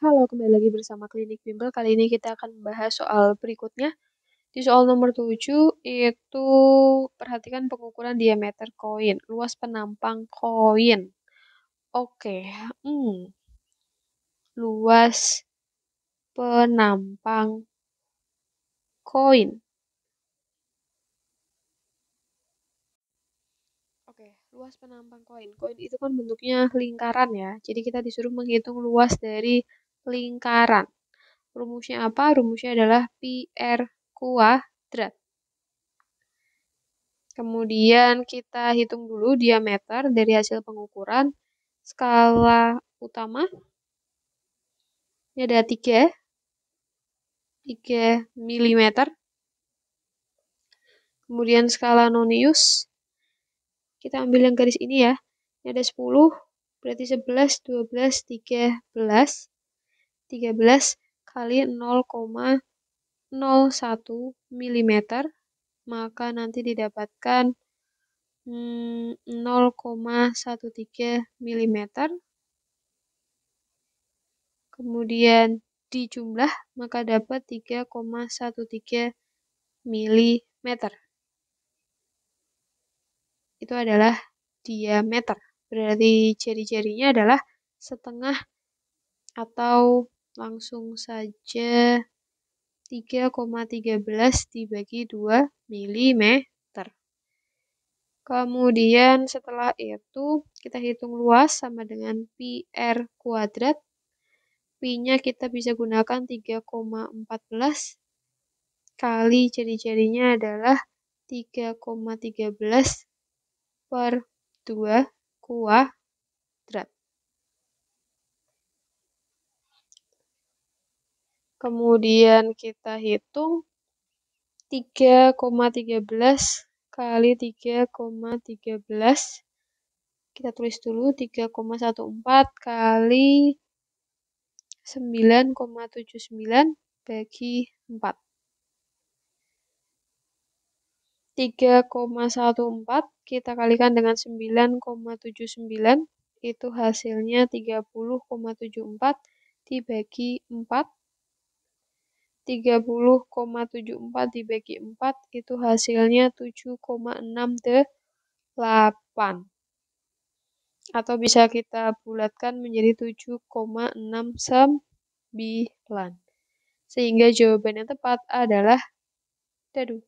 Halo, kembali lagi bersama Klinik Bimbel. Kali ini kita akan membahas soal berikutnya. Di soal nomor 7 itu perhatikan pengukuran diameter koin, luas penampang koin. Oke, hmm. Luas penampang koin. luas penampang koin. Koin itu kan bentuknya lingkaran ya. Jadi kita disuruh menghitung luas dari lingkaran. Rumusnya apa? Rumusnya adalah pi r kuadrat. Kemudian kita hitung dulu diameter dari hasil pengukuran skala utama. Ini ada 3, 3 mm. Kemudian skala nonius. Kita ambil yang garis ini ya. Ini ada 10, berarti 11, 12, 13. 13 kali 0,01 mm maka nanti didapatkan 0,13 mm kemudian dijumlah maka dapat 3,13 mm itu adalah diameter berarti jari-jarinya adalah setengah atau Langsung saja 3,13 dibagi 2 mm. Kemudian setelah itu kita hitung luas sama dengan pi r kuadrat. Pi-nya kita bisa gunakan 3,14 kali jari-jarinya adalah 3,13 per 2 kuadrat. Kemudian kita hitung 3,13 kali 3,13. Kita tulis dulu 3,14 kali 9,79 bagi 4. 3,14 kita kalikan dengan 9,79 itu hasilnya 30,74 dibagi 4 30,74 dibagi 4 itu hasilnya 7,68 atau bisa kita bulatkan menjadi 7,69 sehingga jawaban yang tepat adalah dadu